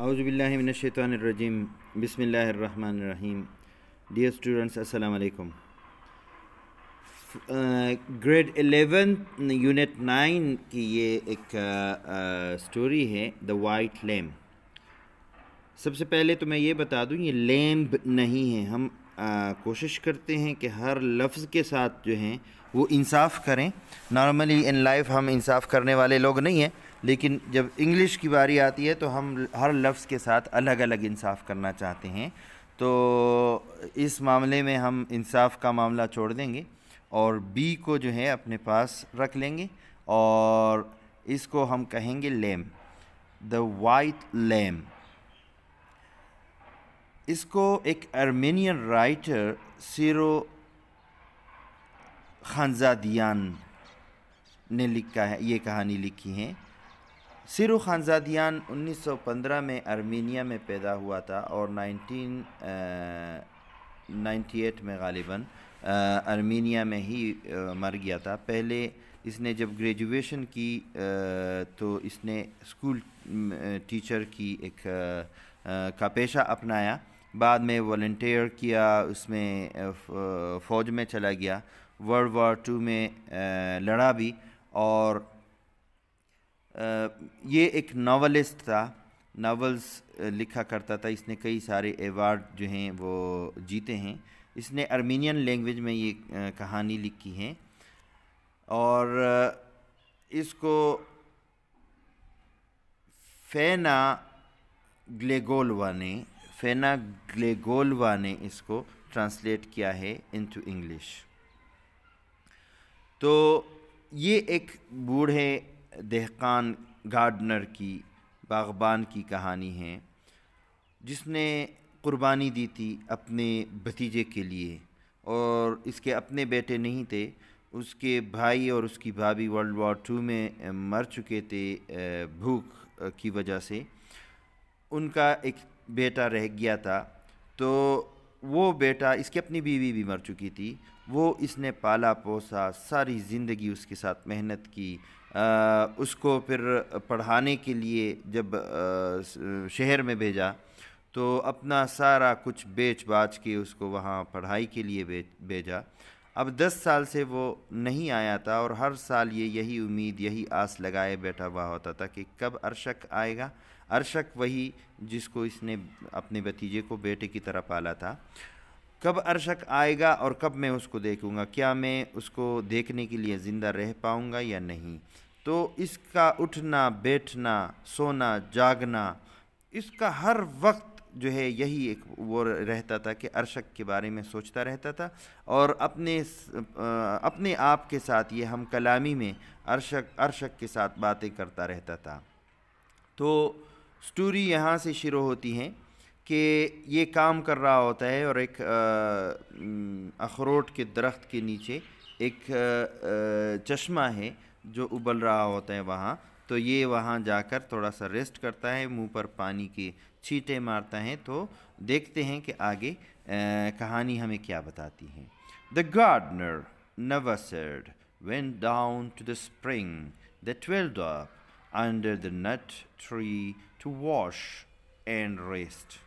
अउज़बिल्लिमिनशैतरजीम बिसमीम dear students अल्लाम grade eleven unit nine की ये एक स्टोरी uh, uh, है द वाइट लेम सबसे पहले तो मैं ये बता दूँ ये लेम्ब नहीं है हम आ, uh, कोशिश करते हैं कि हर लफ्ज़ के साथ जो हैं वो इंसाफ करें नॉर्मली इन लाइफ हम इंसाफ करने वाले लोग नहीं हैं लेकिन जब इंग्लिश की बारी आती है तो हम हर लफ्ज़ के साथ अलग अलग इंसाफ करना चाहते हैं तो इस मामले में हम इंसाफ का मामला छोड़ देंगे और बी को जो है अपने पास रख लेंगे और इसको हम कहेंगे लेम द वाइट लेम इसको एक अर्मेनियन राइटर सिरो खानजादियान ने लिखा है ये कहानी लिखी है सिरु खानजादियान 1915 में आर्मीनिया में पैदा हुआ था और 1998 में गालिबा आर्मीनिया में ही आ, मर गया था पहले इसने जब ग्रेजुएशन की आ, तो इसने स्कूल टीचर की एक आ, का पेशा अपनाया बाद में वॉल्टियर किया उसमें फ़ौज में चला गया वर्ल्ड वार टू में लड़ा भी और ये एक नावलिस्ट था नावल्स लिखा करता था इसने कई सारे एवार्ड जो हैं वो जीते हैं इसने अर्मीनियन लैंग्वेज में ये कहानी लिखी है और इसको फेना ग्लेगोलवा ने फेना ग्लेगोलवा ने इसको ट्रांसलेट किया है इनटू इंग्लिश तो ये एक बूढ़े दहकान गार्डनर की बागबान की कहानी है जिसने कुर्बानी दी थी अपने भतीजे के लिए और इसके अपने बेटे नहीं थे उसके भाई और उसकी भाभी वर्ल्ड वॉर टू में मर चुके थे भूख की वजह से उनका एक बेटा रह गया था तो वो बेटा इसकी अपनी बीवी भी मर चुकी थी वो इसने पाला पोसा सारी ज़िंदगी उसके साथ मेहनत की उसको फिर पढ़ाने के लिए जब शहर में भेजा तो अपना सारा कुछ बेच बाच के उसको वहाँ पढ़ाई के लिए भेजा अब दस साल से वो नहीं आया था और हर साल ये यही उम्मीद यही आस लगाए बैठा हुआ होता था कि कब अरशक आएगा अरशक वही जिसको इसने अपने भतीजे को बेटे की तरह पाला था कब अरशक आएगा और कब मैं उसको देखूंगा क्या मैं उसको देखने के लिए ज़िंदा रह पाऊंगा या नहीं तो इसका उठना बैठना सोना जागना इसका हर वक्त जो है यही एक वो रहता था कि अरशक के बारे में सोचता रहता था और अपने अपने आप के साथ ये हम कलामी में अरशक अरशक के साथ बातें करता रहता था तो स्टोरी यहाँ से शुरू होती है कि ये काम कर रहा होता है और एक अखरोट के दरख्त के नीचे एक चश्मा है जो उबल रहा होता है वहाँ तो ये वहाँ जाकर थोड़ा सा रेस्ट करता है मुंह पर पानी के छींटे मारता है तो देखते हैं कि आगे आ, कहानी हमें क्या बताती है the gardener Navasard went down to the spring the that under the nut tree to wash and rest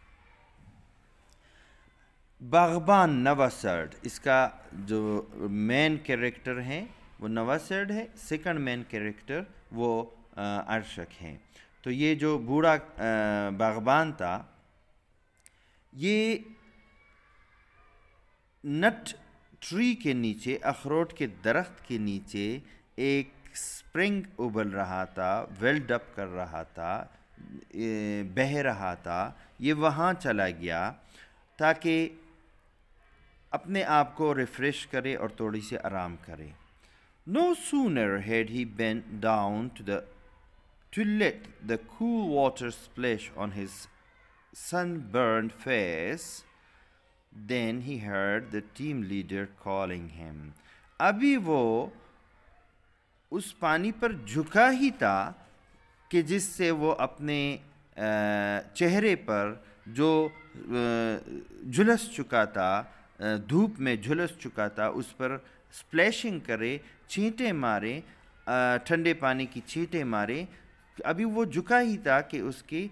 बागबान नवासर्ड इसका जो मेन कैरेक्टर है वो नवासेड है सेकंड मेन कैरेक्टर वो अर्शक हैं तो ये जो बूढ़ा बागबान था ये नट ट्री के नीचे अखरोट के दरख्त के नीचे एक स्प्रिंग उबल रहा था वेल्ड अप कर रहा था बह रहा था ये वहाँ चला गया ताकि अपने आप को रिफ़्रेश करे और थोड़ी सी आराम करे No sooner had he bent down to the to let the cool water splash on his sunburned face than he heard the team leader calling him. अभी वो उस पानी पर झुका ही था कि जिससे वो अपने चेहरे पर जो झुलस चुका था धूप में झुलस चुका था उस पर स्प्लैशिंग करे चींटे मारे ठंडे पानी की चींटे मारे अभी वो झुका ही था कि उसकी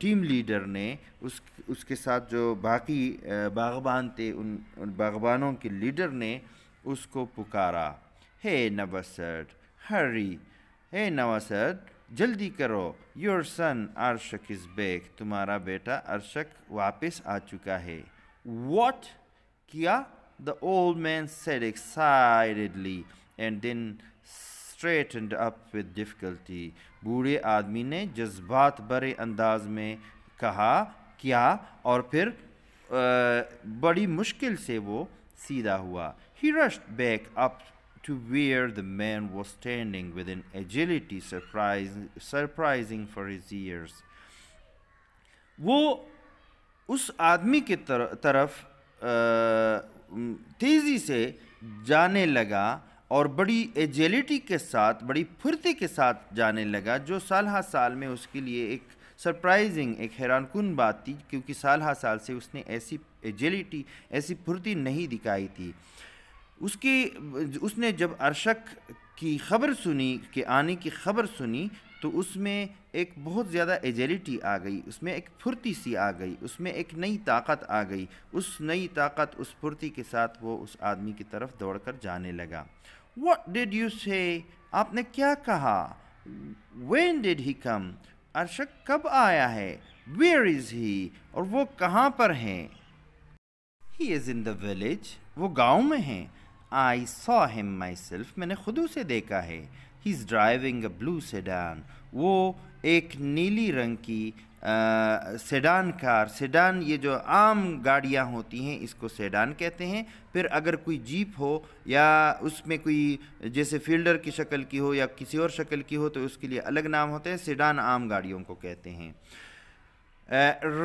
टीम लीडर ने उस उसके साथ जो बाकी बागबान थे उन, उन बागबानों के लीडर ने उसको पुकारा हे नवासर हरी हे नवासर जल्दी करो your son Arshak is back तुम्हारा बेटा अरशक वापस आ चुका है वॉट किया the old man said excitedly and then straightened up with difficulty बूढ़े आदमी ने जज्बात भरे अंदाज में कहा क्या और फिर आ, बड़ी मुश्किल से वो सीधा हुआ ही rush back up to where the man was standing with an agility surprising for his years वो उस आदमी के तर, तरफ आ, तेज़ी से जाने लगा और बड़ी एजिलिटी के साथ बड़ी फुर्ती के साथ जाने लगा जो साल साल में उसके लिए एक सरप्राइजिंग एक हैरान कन बात थी क्योंकि साल हा साल से उसने ऐसी एजिलिटी ऐसी फुर्ती नहीं दिखाई थी उसकी उसने जब अरशक की खबर सुनी कि आने की खबर सुनी तो उसमें एक बहुत ज़्यादा एजेलिटी आ गई उसमें एक फुर्ती सी आ गई उसमें एक नई ताकत आ गई उस नई ताकत उस फुर्ती के साथ वो उस आदमी की तरफ दौड़ कर जाने लगा वट डिड यू से आपने क्या कहा वेन डिड ही कम अर्शक कब आया है वेयर इज़ ही और वो कहाँ पर हैं he is in the village वो गांव में हैं I saw him myself मैंने खुद उसे देखा है he is driving a blue sedan वो एक नीली रंग की सेडान कार सेडान ये जो आम गाड़ियाँ होती हैं इसको सेडान कहते हैं फिर अगर कोई जीप हो या उसमें कोई जैसे फील्डर की शक्ल की हो या किसी और शक्ल की हो तो उसके लिए अलग नाम होते हैं सेडान आम गाड़ियों को कहते हैं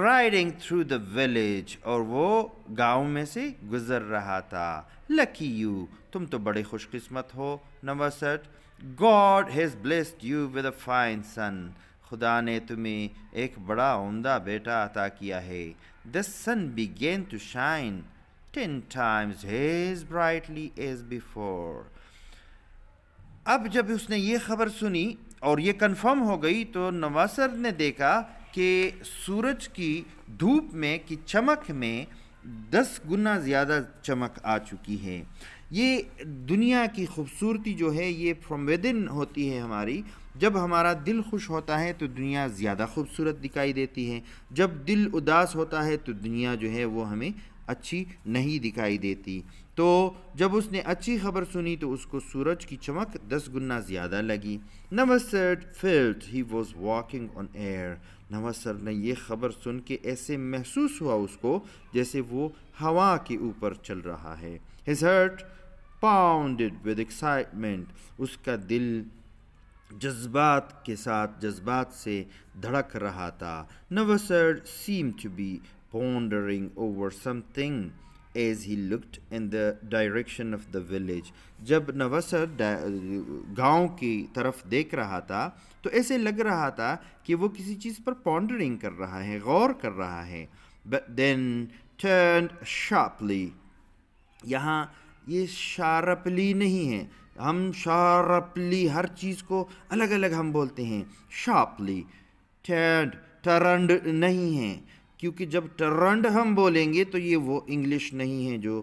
राइडिंग थ्रू द विलेज और वो गांव में से गुज़र रहा था लकी यू तुम तो बड़े खुशकिस्मत हो नंबर सठ God has blessed you with a fine son खुदा ने तुम्हें एक बड़ा उमदा बेटा अता किया है the sun began to shine ten times as brightly as before अब जब उसने ये खबर सुनी और ये कंफर्म हो गई तो नवासर ने देखा कि सूरज की धूप में की चमक में दस गुना ज़्यादा चमक आ चुकी है ये दुनिया की खूबसूरती जो है ये फ्रॉम विदिन होती है हमारी जब हमारा दिल खुश होता है तो दुनिया ज़्यादा खूबसूरत दिखाई देती है जब दिल उदास होता है तो दुनिया जो है वो हमें अच्छी नहीं दिखाई देती तो जब उसने अच्छी खबर सुनी तो उसको सूरज की चमक दस गुना ज़्यादा लगी सर felt he was walking on air सर ने यह खबर सुन के ऐसे महसूस हुआ उसको जैसे वो हवा के ऊपर चल रहा है his heart pounded with excitement उसका दिल जज्बात के साथ जज्बात से धड़क रहा था Navasard seem to be pondering over something as he looked in the direction of the village जब नवसर गांव की तरफ देख रहा था तो ऐसे लग रहा था कि वो किसी चीज़ पर पॉन्डरिंग कर रहा है गौर कर रहा है बट देन टर्न शार्पली यहाँ ये शार्पली नहीं है हम शार्पली हर चीज़ को अलग अलग हम बोलते हैं शार्पली टर्ड टरंड नहीं है क्योंकि जब टरंड हम बोलेंगे तो ये वो इंग्लिश नहीं है जो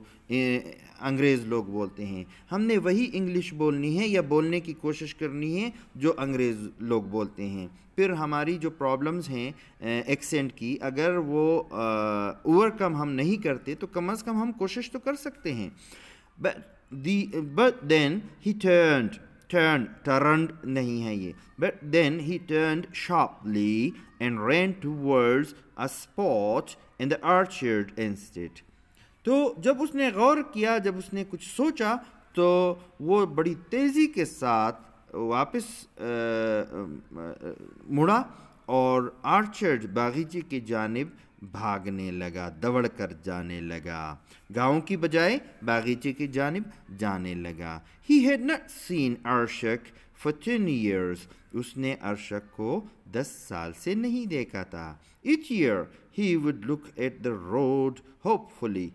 अंग्रेज़ लोग बोलते हैं हमने वही इंग्लिश बोलनी है या बोलने की कोशिश करनी है जो अंग्रेज़ लोग बोलते हैं फिर हमारी जो प्रॉब्लम्स हैं एक्सेंट की अगर वो ओवरकम हम नहीं करते तो कम अज़ कम हम कोशिश तो कर सकते हैं but the but then he turned turn turned नहीं है ये but then he turned sharply and ran towards a spot in the orchard instead तो जब उसने गौर किया जब उसने कुछ सोचा तो वो बड़ी तेज़ी के साथ वापस मुड़ा और आर्चर्ड बागीचे की जानब भागने लगा दौड़ कर जाने लगा गांव की बजाय बागीचे की जानब जाने लगा he had not seen Arshak for ten years उसने अर्शक को दस साल से नहीं देखा था each year he would look at the road hopefully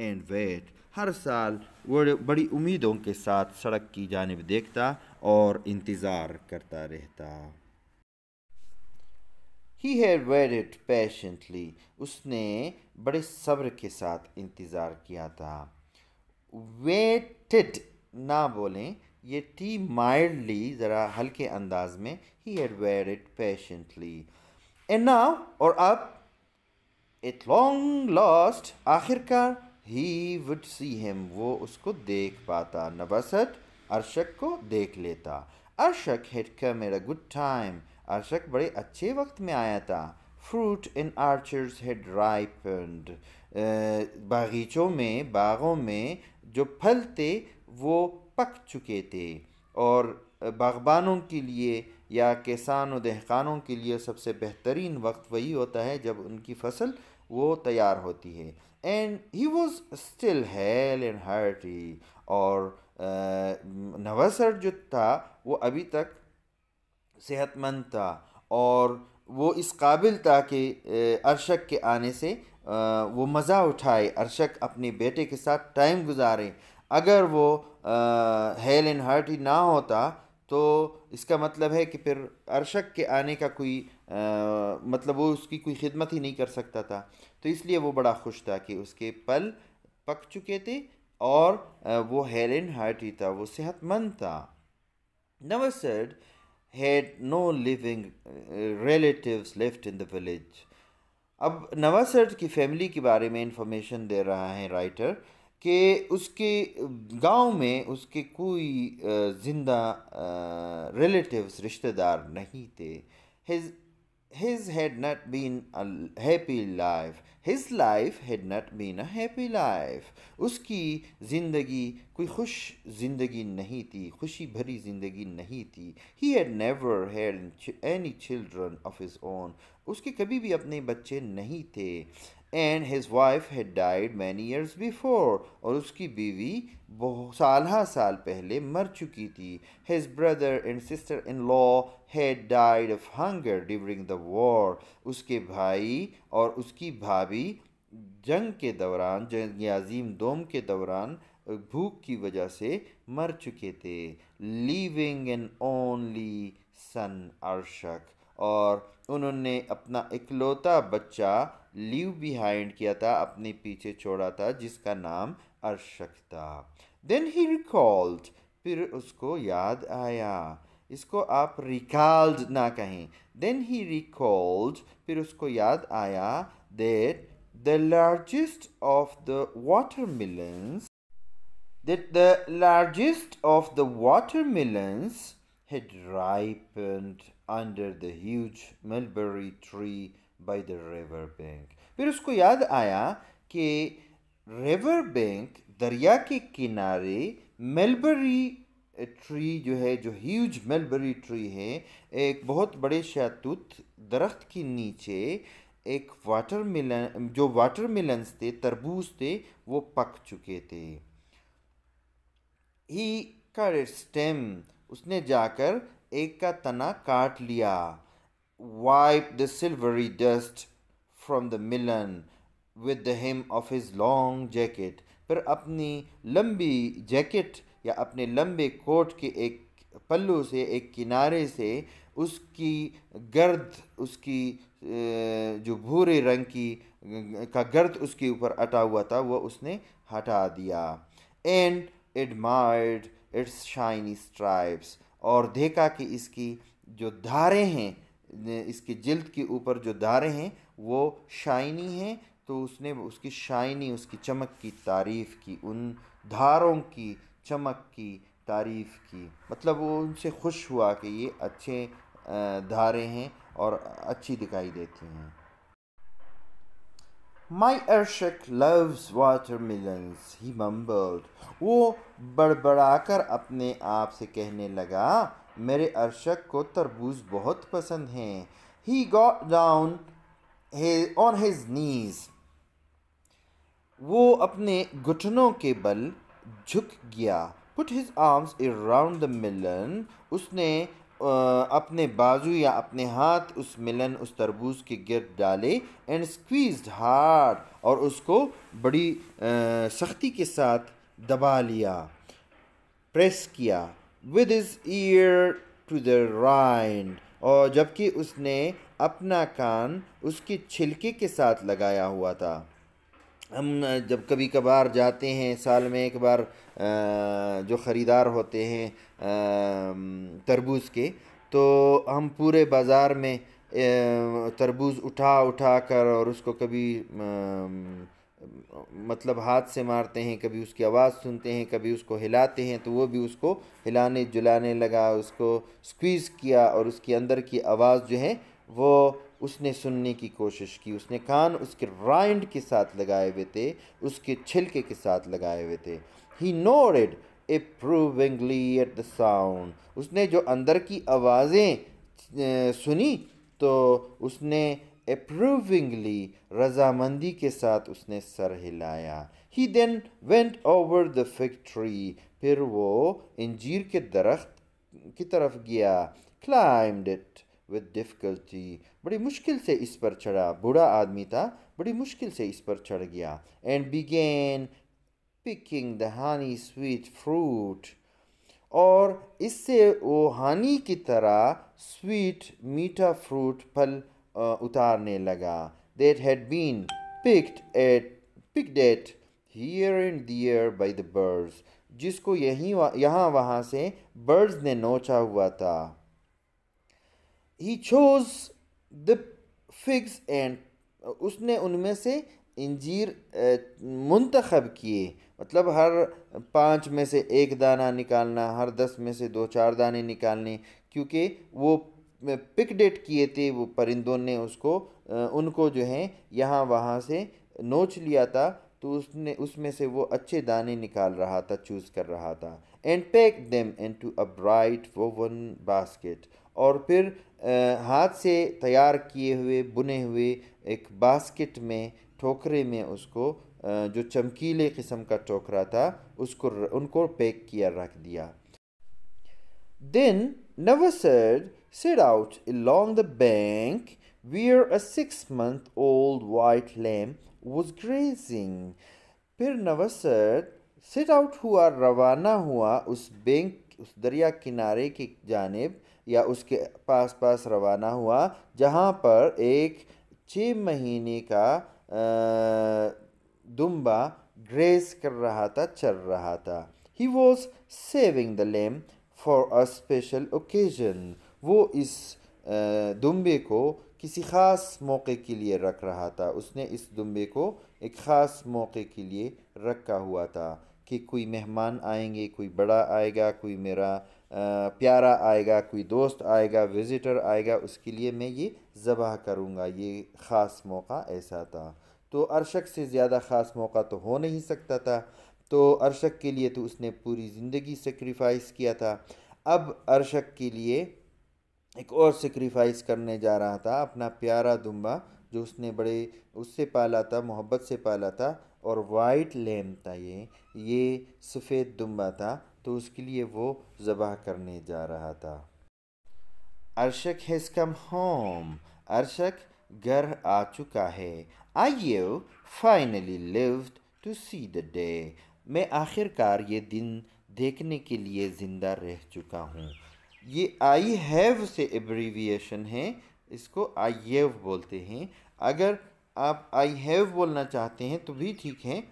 and wait हर साल वो बड़ी उम्मीदों के साथ सड़क की जानब देखता और इंतज़ार करता रहता ही हैड इट पेशेंटली उसने बड़े सब्र के साथ इंतज़ार किया था वेटेड ना बोलें ये टी माइल्डली ज़रा हल्के अंदाज में he had it patiently and now और अब एट लॉन्ग लॉस्ट आखिरकार ही वुड सी हिम वो उसको देख पाता नबसत अरशक को देख लेता अरशक had come at a good time अशक बड़े अच्छे वक्त में आया था fruit in orchards dry ripened बागीचों में बागों में जो फल थे वो पक चुके थे और बागबानों के लिए या किसान और दहकानों के लिए सबसे बेहतरीन वक्त वही होता है जब उनकी फसल वो तैयार होती है and he was still hale and hearty और नवासर जो था वो अभी तक सेहतमंद था और वो इस काबिल था कि अरशक के आने से वो मज़ा उठाए अरशक अपने बेटे के साथ टाइम गुजारे अगर वो हेल एंड हार्ट ही ना होता तो इसका मतलब है कि फिर अरशक के आने का कोई आ, मतलब वो उसकी कोई खिदमत ही नहीं कर सकता था तो इसलिए वो बड़ा खुश था कि उसके पल पक चुके थे और वो हेल एंड हार्ट ही था वो सेहतमंद था Navasard had no living uh, relatives left in the village. अब नवासर की फैमिली के बारे में इंफॉर्मेशन दे रहा है राइटर कि उसके uh, गांव में उसके कोई uh, जिंदा रिलेटिव्स रिश्तेदार नहीं थे his his had not been happy life his life had not been a happy life उसकी ज़िंदगी कोई खुश ज़िंदगी नहीं थी खुशी भरी ज़िंदगी नहीं थी he had never had any children of his own उसके कभी भी अपने बच्चे नहीं थे and his wife had died many years before और उसकी बीवी बहुत साल साल पहले मर चुकी थी his brother and sister in law had died of hunger during the war उसके भाई और उसकी भाभी जंग के दौरान जंग अजीम दोम के दौरान भूख की वजह से मर चुके थे leaving an only son Arshak और उन्होंने अपना इकलौता बच्चा लीव बिहाइंड किया था अपने पीछे छोड़ा था जिसका नाम अर्शक था देन ही रिकॉल्ड फिर उसको याद आया इसको आप रिकॉल्ड ना कहें देन ही रिकॉल्ड फिर उसको याद आया that the largest of the watermelons that the largest of the watermelons had ripened under the huge mulberry tree by the river bank फिर उसको याद आया कि river बैंक दरिया के किनारे मेलबरी ट्री जो है जो ह्यूज मेलबरी ट्री है एक बहुत बड़े शैतूत दरख्त के नीचे एक वाटर मिलन जो वाटर मिलन्स थे तरबूज थे वो पक चुके थे ही का स्टेम उसने जाकर एक का तना काट लिया wipe the silvery dust from the Milan with the hem of his long jacket पर अपनी लंबी जैकेट या अपने लंबे कोट के एक पल्लू से एक किनारे से उसकी गर्द उसकी जो भूरे रंग की का गर्द उसके ऊपर अटा हुआ था वह उसने हटा दिया and admired its shiny stripes और देखा कि इसकी जो धारें हैं इसकी जल्द के ऊपर जो दारे हैं वो शाइनी हैं तो उसने उसकी शाइनी उसकी चमक की तारीफ़ की उन धारों की चमक की तारीफ़ की मतलब वो उनसे खुश हुआ कि ये अच्छे धारे हैं और अच्छी दिखाई देती हैं my Arshak loves watermelons he mumbled वो बड़बड़ाकर अपने आप से कहने लगा मेरे अर्शक को तरबूज बहुत पसंद हैं he got down on his knees वो अपने घुटनों के बल झुक गया put his arms around the melon उसने आ, अपने बाजू या अपने हाथ उस मिलन उस तरबूज के गिरद डाले एंड स्क्वीज हार्ड और उसको बड़ी सख्ती के साथ दबा लिया प्रेस किया with his ear to the rind और जबकि उसने अपना कान उसकी छिलके के साथ लगाया हुआ था हम जब कभी कभार जाते हैं साल में एक बार जो ख़रीदार होते हैं तरबूज के तो हम पूरे बाज़ार में तरबूज उठा उठा कर और उसको कभी मतलब हाथ से मारते हैं कभी उसकी आवाज़ सुनते हैं कभी उसको हिलाते हैं तो वो भी उसको हिलाने जुलाने लगा उसको स्क्वीज़ किया और उसके अंदर की आवाज़ जो है वो उसने सुनने की कोशिश की उसने कान उसके राइंड के साथ लगाए हुए थे उसके छिलके के साथ लगाए हुए थे he nodded approvingly at the sound उसने जो अंदर की आवाज़ें सुनी तो उसने अप्रूविंगली रजामंदी के साथ उसने सर हिलाया he then went over the fig tree फिर वो इंजीर के दरख्त की तरफ गया क्लाइम्ड इट विद डिफ़िकल्टी बड़ी मुश्किल से इस पर चढ़ा बूढ़ा आदमी था बड़ी मुश्किल से इस पर चढ़ गया and began picking the honey sweet fruit और इससे वो हानी की तरह स्वीट मीठा फ्रूट फल उतारने लगा that had been picked at picked at here and there by the birds जिसको यहीं यहाँ वहाँ से बर्ड्स ने नोचा हुआ था He chose the figs and उसने उनमें से इंजीर मुंतखब किए मतलब हर पाँच में से एक दाना निकालना हर दस में से दो चार दाने निकालने क्योंकि वो पिक डेट किए थे वो परिंदों ने उसको उनको जो है यहाँ वहाँ से नोच लिया था तो उसने उसमें से वो अच्छे दाने निकाल रहा था चूज़ कर रहा था and pack them into a bright woven basket और फिर आ, हाथ से तैयार किए हुए बुने हुए एक बास्केट में ठोकरे में उसको आ, जो चमकीले किस्म का टोकरा था उसको उनको पैक किया रख दिया then Navasard set out along the bank where a six month old white lamb was grazing. फिर नवसर सेट आउट हुआ रवाना हुआ उस बैंक उस दरिया किनारे की जानब या उसके पास पास रवाना हुआ जहाँ पर एक छः महीने का दुम्बा ग्रेस कर रहा था चल रहा था ही was saving the lamb for a special occasion वो इस दुम्बे को किसी ख़ास मौके के लिए रख रहा था उसने इस दुम्बे को एक ख़ास मौके के लिए रखा हुआ था कि कोई मेहमान आएंगे कोई बड़ा आएगा कोई मेरा प्यारा आएगा कोई दोस्त आएगा विज़िटर आएगा उसके लिए मैं ये ज़बह करूँगा ये ख़ास मौका ऐसा था तो अरशक से ज़्यादा ख़ास मौका तो हो नहीं सकता था तो अरशक के लिए तो उसने पूरी ज़िंदगी सेक्रीफाइस किया था अब अरशक के लिए एक और सेक्रीफाइस करने जा रहा था अपना प्यारा दुम्बा जो उसने बड़े उससे पाला था मोहब्बत से पाला था और वाइट लेम था ये ये सफ़ेद दुम्बा था तो उसके लिए वो ज़बह करने जा रहा था अर्शक हैज़ कम होम अर्शक घर आ चुका है I you finally live to see the day मैं आखिरकार ये दिन देखने के लिए ज़िंदा रह चुका हूँ ये आई हैव से एब्रीविएशन है इसको आई हैव बोलते हैं अगर आप आई हैव बोलना चाहते हैं तो भी ठीक है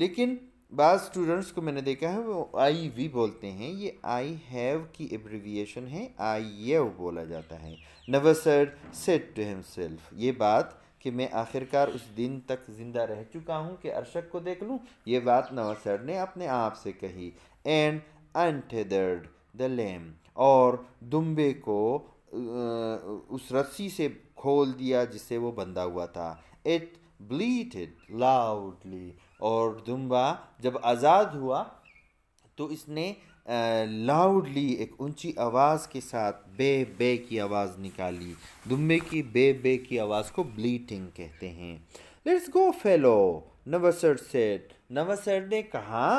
लेकिन बाद स्टूडेंट्स को मैंने देखा है वो आई वी बोलते हैं ये आई हैव की एब्रीविएशन है आई यव बोला जाता है नवर सर सेट टू हिमसेल्फ ये बात कि मैं आखिरकार उस दिन तक ज़िंदा रह चुका हूँ कि अर्शक को देख लूँ ये बात नवर सर ने अपने आप से कही एंड अनथेदर्ड द लेम और दुम्बे को उस रस्सी से खोल दिया जिससे वो बंधा हुआ था इट ब्लीटेड लाउडली और दुम्बा जब आज़ाद हुआ तो इसने लाउडली एक ऊंची आवाज़ के साथ बे बे की आवाज़ निकाली दुम्बे की बे बे की आवाज़ को ब्लीटिंग कहते हैं let's go fellow Navasard said Navasard ने कहा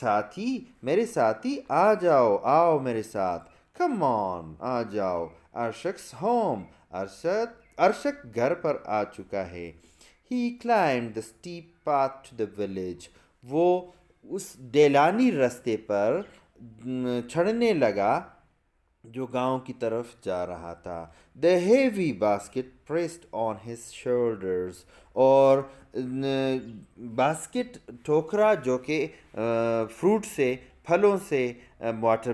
साथी मेरे साथी आ जाओ आओ मेरे साथ कम ऑन आ जाओ अर्शक्स होम अर्शद अर्शक घर पर आ चुका है he climbed the steep path to the village वो उस डेलानी रास्ते पर चढ़ने लगा जो गांव की तरफ जा रहा था the heavy basket pressed on his shoulders और बास्केट ठोकरा जो कि फ्रूट से फलों से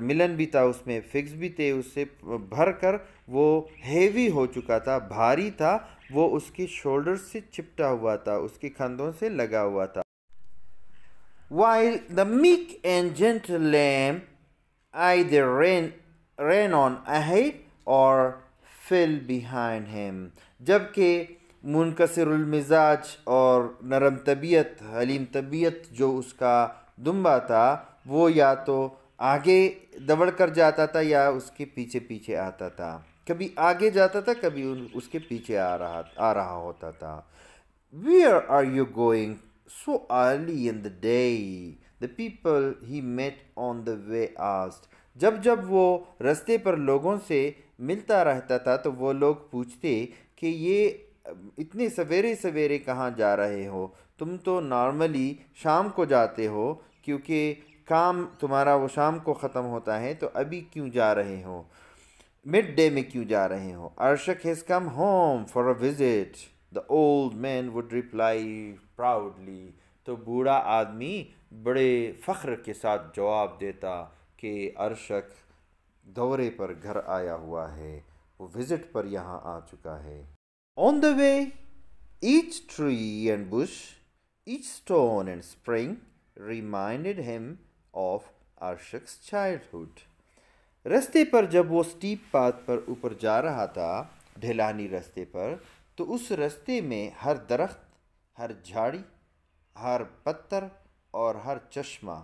मिलन भी था उसमें फिक्स भी थे उससे भर कर वो हेवी हो चुका था भारी था वो उसकी शोल्डर से चिपटा हुआ था उसके खंदों से लगा हुआ था While the meek and lamb I the ran ran on ahead or fell behind him. जबकि मुनकसरमिजाज और नरम तबीयत हलीम तबीयत जो उसका दुम्बा था वो या तो आगे दबड़ कर जाता था या उसके पीछे पीछे आता था कभी आगे जाता था कभी उसके पीछे आ रहा आ रहा होता था where are you going so early in the day the people he met on the way asked जब जब वो रास्ते पर लोगों से मिलता रहता था तो वो लोग पूछते कि ये इतने सवेरे सवेरे कहाँ जा रहे हो तुम तो नॉर्मली शाम को जाते हो क्योंकि काम तुम्हारा वो शाम को ख़त्म होता है तो अभी क्यों जा रहे हो मिड डे में क्यों जा रहे हो Arshak has come home for a visit the old man would reply proudly तो बूढ़ा आदमी बड़े फ़ख्र के साथ जवाब देता कि अर्शक दौरे पर घर आया हुआ है वो विज़िट पर यहाँ आ चुका है on the way each tree and bush each stone and spring reminded him of Arshak's childhood रास्ते पर जब वो स्टीप पाथ पर ऊपर जा रहा था ढेलानी रास्ते पर तो उस रास्ते में हर दरख्त हर झाड़ी हर पत्थर और हर चश्मा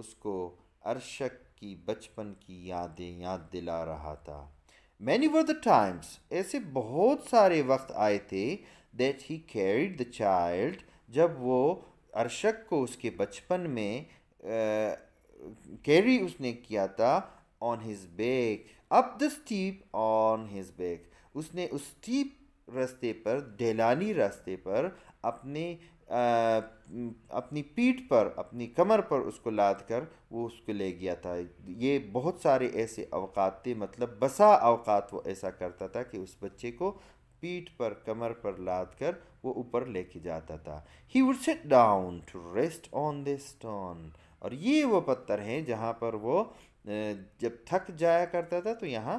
उसको अर्शक की बचपन की यादें याद दिला रहा था मैनी वर द टाइम्स ऐसे बहुत सारे वक्त आए थे that he carried the child जब वो अर्शक को उसके बचपन में कैरी उसने किया था on his back up the steep on his back उसने उस स्टीप रास्ते पर ढेलानी रास्ते पर अपने आ, अपनी पीठ पर अपनी कमर पर उसको लाद कर वो उसको ले गया था ये बहुत सारे ऐसे अवकात थे मतलब बसा अवकात वो ऐसा करता था कि उस बच्चे को पीठ पर कमर पर लाद कर वो ऊपर लेके जाता था he would sit down to rest on the stone और ये वो पत्थर हैं जहाँ पर वो जब थक जाया करता था तो यहाँ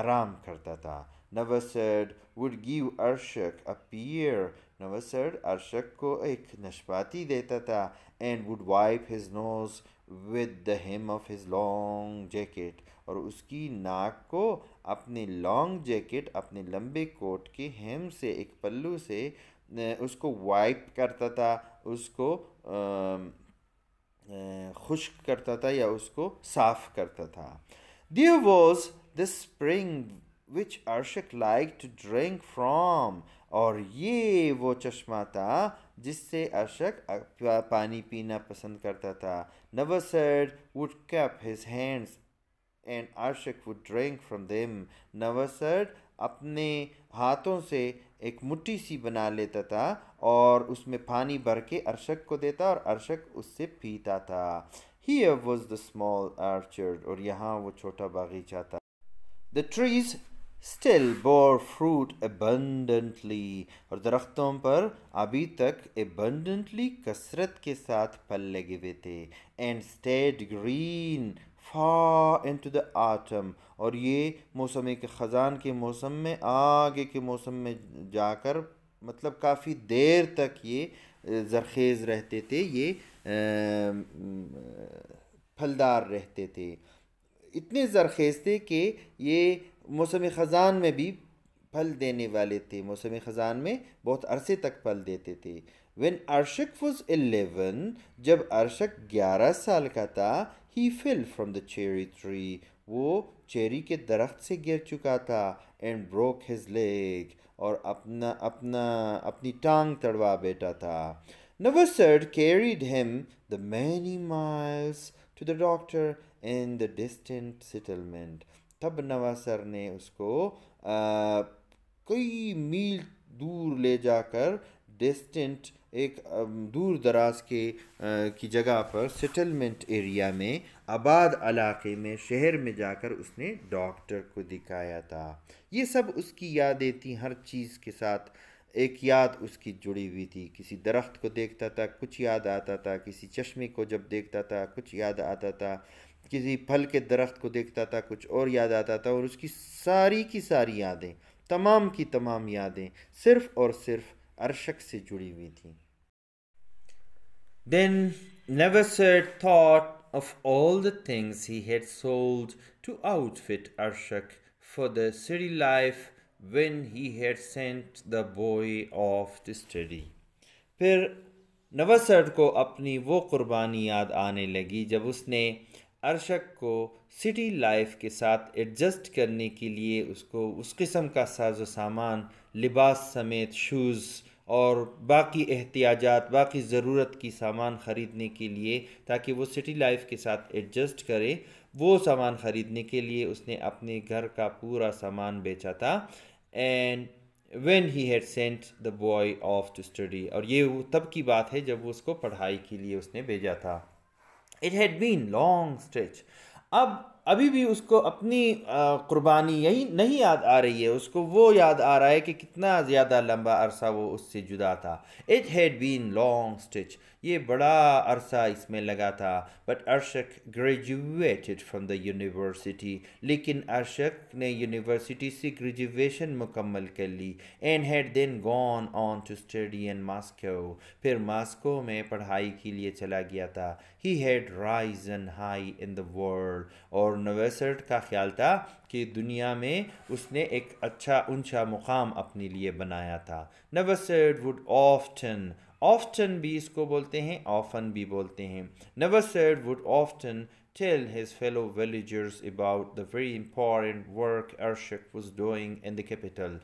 आराम करता था नवसड वुड गिव अर्शक अ पियर नवसड अर्शक को एक नशपाती देता था and would wipe his nose with the hem of his long jacket और उसकी नाक को अपने लॉन्ग जैकेट अपने लंबे कोट के हेम से एक पल्लू से उसको वाइप करता था उसको आ, खुश्क करता था या उसको साफ करता था there was the spring which Arshak like to drink from और ये वो चश्मा था जिससे अर्शक पानी पीना पसंद करता था Navasard would cup his hands and Arshak would drink from them Navasard अपने हाथों से एक मुट्ठी सी बना लेता था और उसमें पानी भर के अर्शक को देता और अर्शक उससे पीता था ही वॉज द स्मॉल आर्चर्ड और यहाँ वो छोटा बागीचा था the trees still bore fruit abundantly और दरख्तों पर अभी तक एबंडेंटली कसरत के साथ फल लगे हुए थे and stayed green far into the autumn और ये मौसम के ख़जान के मौसम में आगे के मौसम में जाकर मतलब काफ़ी देर तक ये जरखेज़ रहते थे ये फलदार रहते थे इतने जरखेज़ थे कि ये मौसम ख़जान में भी फल देने वाले थे मौसम ख़जान में बहुत अरसे तक फल देते थे वन अरशक वॉज एलेवन जब अरशक ग्यारह साल का था he fell from the cherry tree वो चेरी के दरख्त से गिर चुका था एंड ब्रोक हिज लेग और अपना अपना अपनी टांग तड़वा बैठा था Navasad carried him the many miles to the doctor in the distant settlement तब नवासर ने उसको आ, कई मील दूर ले जाकर डिस्टेंट एक दूर दराज के आ, की जगह पर सेटलमेंट एरिया में आबाद इलाके में शहर में जाकर उसने डॉक्टर को दिखाया था ये सब उसकी यादें थी हर चीज़ के साथ एक याद उसकी जुड़ी हुई थी किसी दरख्त को देखता था कुछ याद आता था किसी चश्मे को जब देखता था कुछ याद आता था किसी फल के दरख्त को देखता था कुछ और याद आता था और उसकी सारी की सारी यादें तमाम की तमाम यादें सिर्फ और सिर्फ अरशक से जुड़ी हुई थी then Navasard thought of all the things he had sold to outfit Arshak for the city life when he had sent the boy off to study. फिर नवसर को अपनी वो कुर्बानी याद आने लगी जब उसने अरशक को सिटी लाइफ के साथ एडजस्ट करने के लिए उसको उस किस्म का साजो सामान लिबास समेत शूज़ और बाकी एहतियाजात बाकी ज़रूरत की सामान ख़रीदने के लिए ताकि वो सिटी लाइफ के साथ एडजस्ट करे वो सामान ख़रीदने के लिए उसने अपने घर का पूरा सामान बेचा था and when he had sent the boy off to study और ये वो तब की बात है जब वो उसको पढ़ाई के लिए उसने भेजा था it had been long stretch अब अभी भी उसको अपनी कुर्बानी यही नहीं याद आ रही है उसको वो याद आ रहा है कि कितना ज़्यादा लंबा अरसा वो उससे जुदा था it had been long stretch ये बड़ा अरसा इसमें लगा था but Arshak graduated from the university लेकिन अर्शक ने यूनिवर्सिटी से ग्रेजुएशन मुकम्मल कर ली and had then gone on to study in Moscow फिर मास्को में पढ़ाई के लिए चला गया था he had risen high in the world और नवेसर्ट का ख्याल था कि दुनिया में उसने एक अच्छा ऊंचा मुकाम अपने लिए बनाया था नवेसर्ट वुड ऑफ्टन ऑफ्टन भी इसको बोलते हैं ऑफन भी बोलते हैं Navasard would often tell his fellow villagers about the very important work Arshak was doing in the capital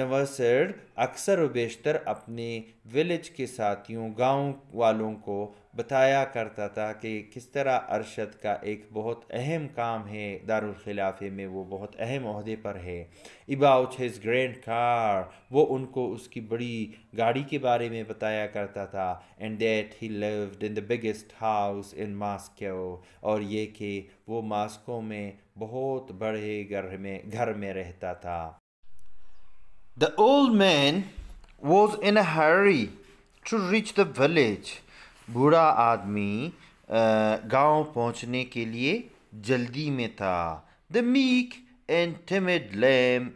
Navasard अक्सर व बेशतर अपने विलेज के साथियों गांव वालों को बताया करता था कि किस तरह अरशद का एक बहुत अहम काम है दारखिलाफे में वो बहुत अहम अहदे पर है इबाउच हिज ग्रैंड कार वो उनको उसकी बड़ी गाड़ी के बारे में बताया करता था and that he lived in the biggest house in Moscow और ये कि वो मास्को में बहुत बड़े घर में घर में रहता था the old man was in hurry to reach the village बूढ़ा आदमी गांव पहुंचने के लिए जल्दी में था the meek and timid lamb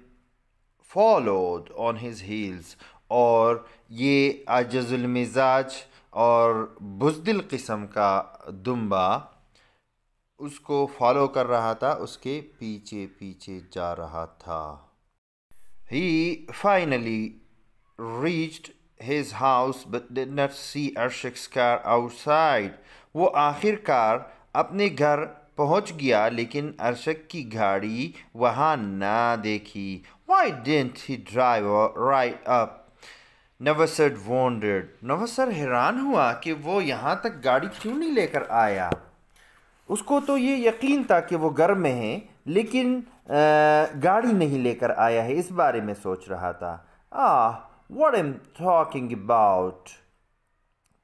followed on his heels और ये मिजाज और बुजदिल किस्म का दुम्बा उसको फॉलो कर रहा था उसके पीछे पीछे जा रहा था he finally reached his house but did not see Arshak's car outside. वो आखिरकार अपने घर पहुंच गया लेकिन अर्शक की गाड़ी वहाँ ना देखी Why didn't he drive right up? नवसर wondered. नवसर हैरान हुआ कि वो यहाँ तक गाड़ी क्यों नहीं लेकर आया उसको तो ये यकीन था कि वो घर में है लेकिन आ, गाड़ी नहीं लेकर आया है इस बारे में सोच रहा था ah what am talking about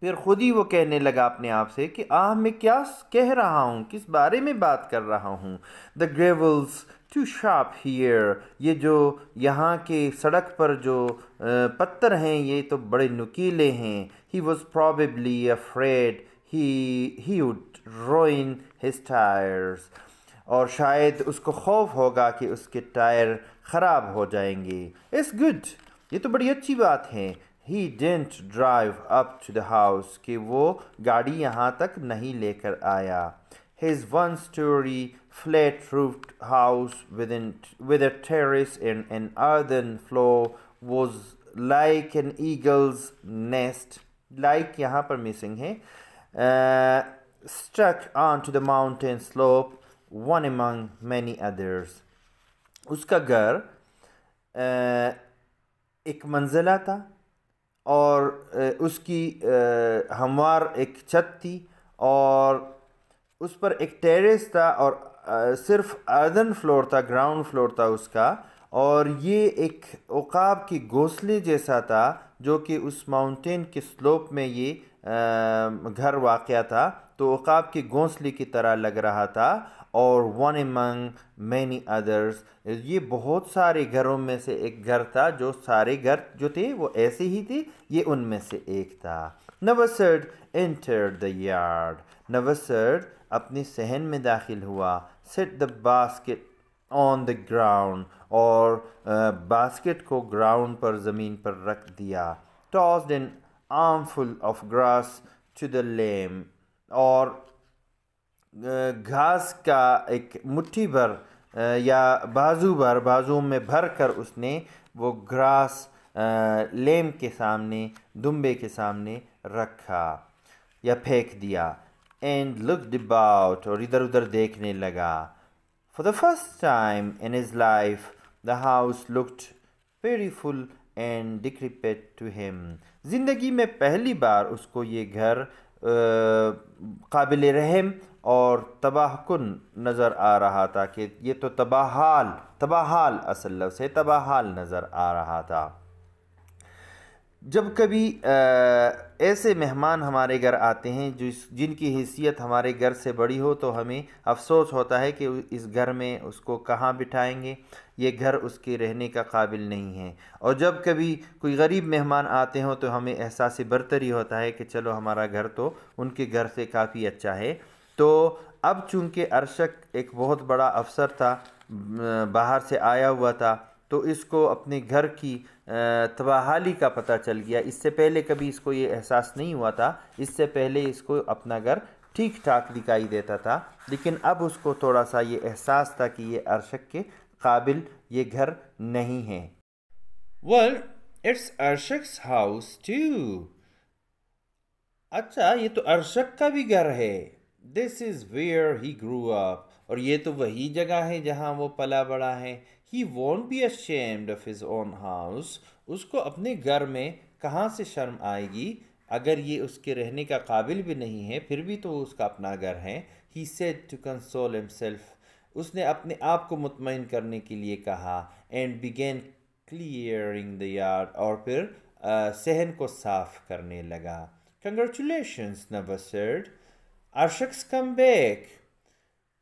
फिर ख़ुद ही वो कहने लगा अपने आप से कि आह मैं क्या कह रहा हूँ किस बारे में बात कर रहा हूँ the gravels too sharp here ये जो यहाँ के सड़क पर जो पत्थर हैं ये तो बड़े नुकीले हैं he was probably afraid he would ruin his tyres और शायद उसको खौफ होगा कि उसके टायर ख़राब हो जाएंगे इट्स गुड ये तो बड़ी अच्छी बात है he didn't drive up to the house कि वो गाड़ी यहाँ तक नहीं लेकर आया his one story flat roofed house within, with a terrace and an earthen floor was like an eagle's nest. Like यहाँ पर missing है uh, stuck onto the mountain slope, one among many others. उसका घर uh, एक मंजिला था और उसकी हमवार एक छत थी और उस पर एक टेरेस था और सिर्फ अर्दन फ्लोर था ग्राउंड फ्लोर था उसका और ये एक उकाब की घोंसले जैसा था जो कि उस माउंटेन के स्लोप में ये घर वाक़ था तो उकाब के घोंसले की तरह लग रहा था और वन एमंग मैनी अदर्स ये बहुत सारे घरों में से एक घर था जो सारे घर जो थे वो ऐसे ही थे ये उनमें से एक था Navasard entered the yard Navasard अपने सहन में दाखिल हुआ set the basket on the ground और बास्केट को ग्राउंड पर ज़मीन पर रख दिया tossed an armful of grass to the lamb और घास का एक मुट्ठी भर या बाजू भर बाजू में भर कर उसने वो घास लेम के सामने दुम्बे के सामने रखा या फेंक दिया एंड लुक डिबाउट और इधर उधर देखने लगा for the first time in his life the house looked pitiful and decrepit to him ज़िंदगी में पहली बार उसको ये घर काबिल रहम और तबाहकुन नज़र आ रहा था कि ये तो तबाहाल तबाहाल असल से तबाहाल नज़र आ रहा था जब कभी ऐसे मेहमान हमारे घर आते हैं जिस जिनकी हैसियत हमारे घर से बड़ी हो तो हमें अफसोस होता है कि इस घर में उसको कहाँ बिठाएंगे ये घर उसके रहने का काबिल नहीं है और जब कभी कोई गरीब मेहमान आते हों तो हमें एहसास बरतरी होता है कि चलो हमारा घर तो उनके घर से काफ़ी अच्छा है तो अब चूंकि अरशक एक बहुत बड़ा अफसर था बाहर से आया हुआ था तो इसको अपने घर की तबाहाली का पता चल गया इससे पहले कभी इसको ये एहसास नहीं हुआ था इससे पहले इसको अपना घर ठीक ठाक दिखाई देता था लेकिन अब उसको थोड़ा सा ये एहसास था कि ये अरशक के काबिल ये घर नहीं है well it's Arshak's house too अच्छा ये तो अरशक का भी घर है this is where he grew up और ये तो वही जगह है जहाँ वो पला बड़ा है he won't be ashamed of his own house उसको अपने घर में कहाँ से शर्म आएगी अगर ये उसके रहने का काबिल भी नहीं है फिर भी तो उसका अपना घर है he set to console himself उसने अपने आप को मुतमिन करने के लिए कहा and began clearing the yard और फिर सहन को साफ करने लगा congratulations Navasard Arshaks come back.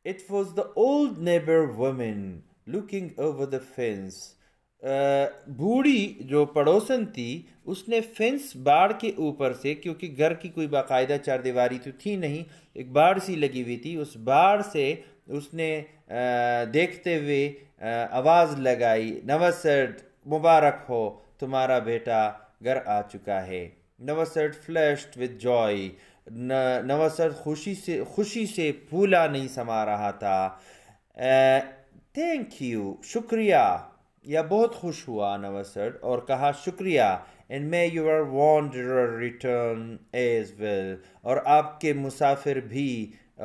It was the old neighbor woman looking over the fence. Uh, बूढ़ी जो पड़ोसन थी उसने फेंस बाढ़ के ऊपर से क्योंकि घर की कोई बाकायदा चारदीवारी तो थी नहीं एक बाढ़ सी लगी हुई थी उस बाढ़ से उसने uh, देखते हुए uh, आवाज़ लगाई नवसठ मुबारक हो तुम्हारा बेटा घर आ चुका है Navasard flushed with joy Navasard खुशी से खुशी से फूला नहीं समा रहा था थैंक यू शुक्रिया या बहुत खुश हुआ नवसर और कहा शुक्रिया and may your wanderer return as well और आपके मुसाफिर भी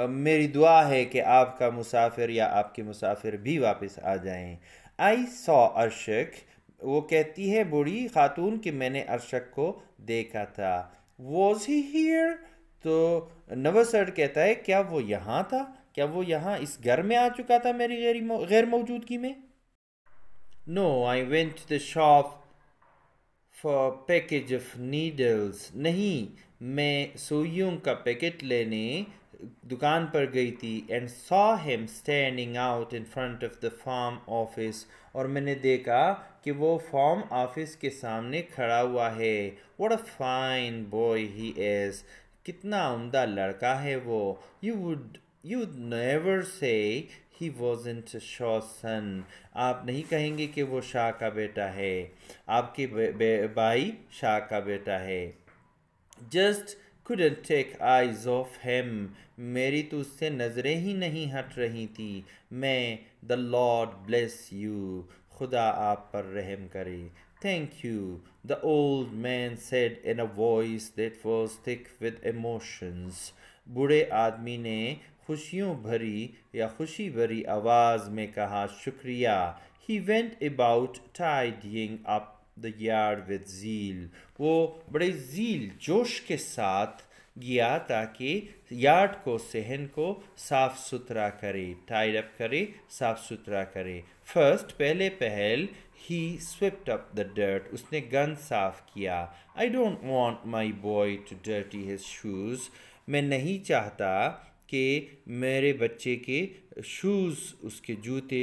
मेरी दुआ है कि आपका मुसाफिर या आपके मुसाफिर भी वापस आ जाएं आई सॉ अर्शक वो कहती है बूढ़ी खातून कि मैंने अर्शक को देखा था वॉज ही हीयर तो नवसर कहता है क्या वो यहाँ था क्या वो यहाँ इस घर में आ चुका था मेरी गैर गैर मौजूदगी में no I went the shop for package of needles नहीं मैं सुइयों का पैकेट लेने दुकान पर गई थी and saw him standing out in front of the farm office और मैंने देखा कि वो फार्म ऑफिस के सामने खड़ा हुआ है what a fine boy he is कितना उमदा लड़का है वो you would you never say he was in Shaw सन आप नहीं कहेंगे कि वो शाह का बेटा है आपके भाई शाह का बेटा है just couldn't take eyes off him मेरी तो उससे नज़रें ही नहीं हट रही थी मैं द लॉर्ड ब्लेस यू खुदा आप पर रहम करे thank you the old man said in a voice that was thick with emotions. बूढ़े आदमी ने खुशियों भरी या खुशी भरी आवाज़ में कहा शुक्रिया he went about tidying up the yard with zeal वो बड़े झील जोश के साथ गया ताकि यार्ड को सहन को साफ़ सुथरा करे टाइड अप करे साफ़ सुथरा करे फर्स्ट पहले पहल he swept up the dirt उसने गन साफ किया I don't want my boy to dirty his shoes मैं नहीं चाहता कि मेरे बच्चे के शूज़ उसके जूते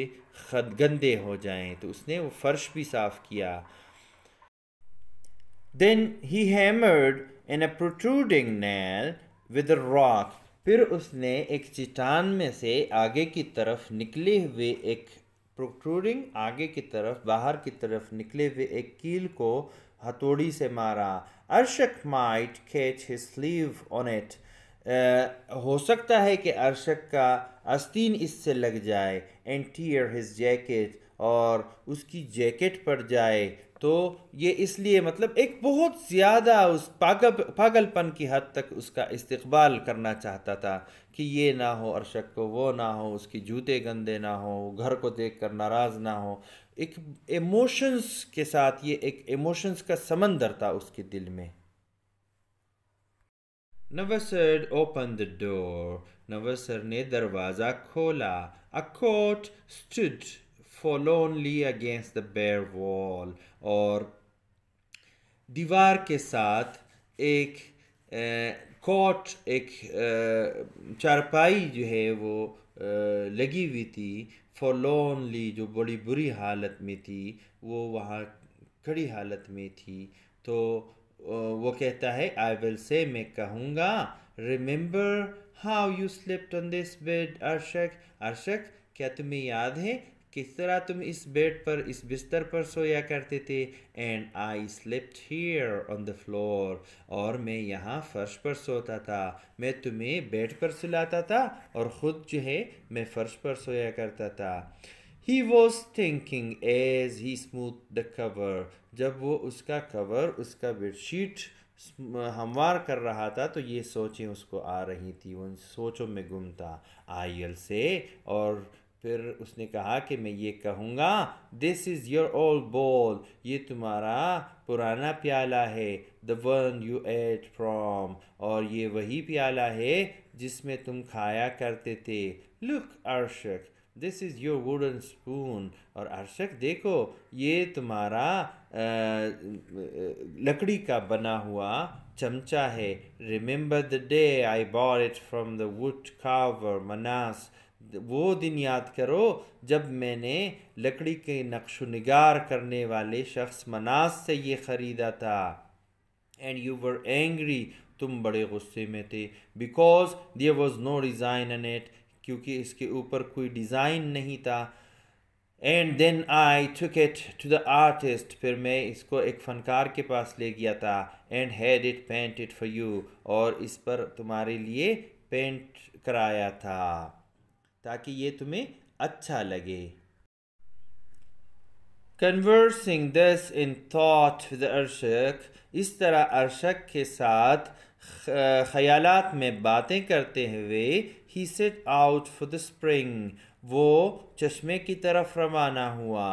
खद गंदे हो जाएं तो उसने वो फ़र्श भी साफ़ किया then he hammered in a protruding nail with rock फिर उसने एक चट्टान में से आगे की तरफ निकले हुए एक प्रोट्रूडिंग आगे की तरफ बाहर की तरफ निकले हुए एक कील को हथौड़ी से मारा Arshak might catch his sleeve on it हो सकता है कि अर्शक का अस्तीन इससे लग जाए एंड टीयर हिज जैकेट और उसकी जैकेट पर जाए तो ये इसलिए मतलब एक बहुत ज़्यादा उस पागल पागलपन की हद तक उसका इस्तबाल करना चाहता था कि ये ना हो अरशक को वो ना हो उसकी जूते गंदे ना हो घर को देख कर नाराज़ ना हो एक इमोशंस के साथ ये एक इमोशंस का समंदर था उसके दिल में Navasard open the door Navasard ने दरवाज़ा खोला a cot cot stood against the bare wall और दीवार के साथ एक कॉट एक चारपाई जो है वो लगी हुई थी फॉलोनली जो बड़ी बुरी हालत में थी वो वहाँ खड़ी हालत में थी तो वो कहता है आई विल से मैं कहूँगा remember how you slept on this bed Arshak Arshak क्या तुम्हें याद है किस तरह तुम इस बेड पर इस बिस्तर पर सोया करते थे and I slept here on the floor और मैं यहाँ फर्श पर सोता था मैं तुम्हें बेड पर सुलाता था और ख़ुद जो है मैं फर्श पर सोया करता था ही was thinking as he smooth the cover जब वो उसका कवर उसका बेडशीट हमवार कर रहा था तो ये सोचें उसको आ रही थी उन सोचों में गुम था आई एल से और फिर उसने कहा कि मैं ये कहूँगा this is your old bowl ये तुम्हारा पुराना प्याला है the one you ate from और ये वही प्याला है जिसमें तुम खाया करते थे look Arshak this is your wooden spoon और अर्शक देखो ये तुम्हारा आ, लकड़ी का बना हुआ चमचा है remember the day I bore it from the wood कावर मनास वो दिन याद करो जब मैंने लकड़ी के नक्श नगार करने वाले शख्स मनास से ये ख़रीदा था एंड यू वर एंग्री तुम बड़े गुस्से में थे because there was no design on it क्योंकि इसके ऊपर कोई डिज़ाइन नहीं था and then I took it to the artist फिर मैं इसको एक फ़नकार के पास ले गया था and had it paint it for you और इस पर तुम्हारे लिए पेंट कराया था ताकि ये तुम्हें अच्छा लगे कन्वर्सिंग दस इन थाट विद अर्शक इस तरह अर्शक के साथ ख्यालात में बातें करते हुए he set out for the spring वो चश्मे की तरफ रवाना हुआ